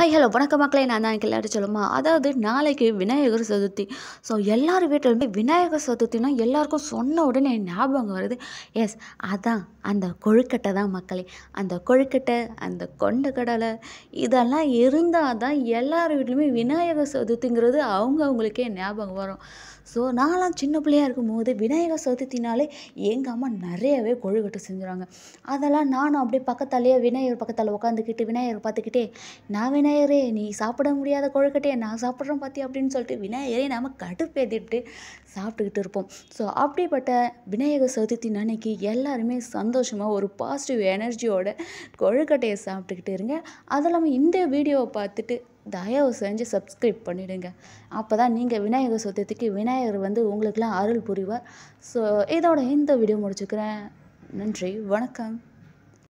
hi hello வணக்க மக்களே நான் தான் எல்லாரும் சொல்லுமா அதாவது நாளைக்கு விநாயகர் சதுர்த்தி ஸோ எல்லார் வீட்டிலுமே விநாயகர் சதுர்த்தினா எல்லாருக்கும் சொன்ன உடனே ஞாபகம் வருது எஸ் அதான் அந்த கொழுக்கட்டை தான் மக்களே அந்த கொழுக்கட்டை அந்த கொண்ட கடலை இதெல்லாம் இருந்தால் தான் எல்லார் வீட்லையுமே விநாயகர் சதுர்த்திங்கிறது அவங்க அவங்களுக்கே ஞாபகம் வரும் ஸோ நான்லாம் சின்ன பிள்ளையாக இருக்கும் போது விநாயகர் சதுர்த்தினாலே எங்கள் அம்மா நிறையவே கொழுக்கட்டை செஞ்சுருவாங்க அதெல்லாம் நானும் அப்படியே பக்கத்தாலேயே விநாயகர் பக்கத்தால் உட்காந்துக்கிட்டு விநாயகர் பார்த்துக்கிட்டே நான் விநாயகர் விநாயகரே நீ சாப்பிட முடியாத கொழுக்கட்டையை நான் சாப்பிட்றேன் பார்த்தி அப்படின்னு சொல்லிட்டு விநாயகரே நாம் கடுப்பேத்திட்டு சாப்பிட்டுக்கிட்டு இருப்போம் ஸோ அப்படிப்பட்ட விநாயகர் சதுர்த்தி அன்னைக்கு எல்லாருமே சந்தோஷமாக ஒரு பாசிட்டிவ் எனர்ஜியோட கொழுக்கட்டையை சாப்பிட்டுக்கிட்டு இருங்க அது இல்லாமல் இந்த வீடியோவை பார்த்துட்டு தயவு செஞ்சு சப்ஸ்கிரைப் பண்ணிவிடுங்க அப்போ தான் நீங்கள் விநாயகர் சதுர்த்திக்கு விநாயகர் வந்து உங்களுக்கெல்லாம் அருள் புரிவார் ஸோ இதோட இந்த வீடியோ முடிச்சுக்கிறேன் நன்றி வணக்கம்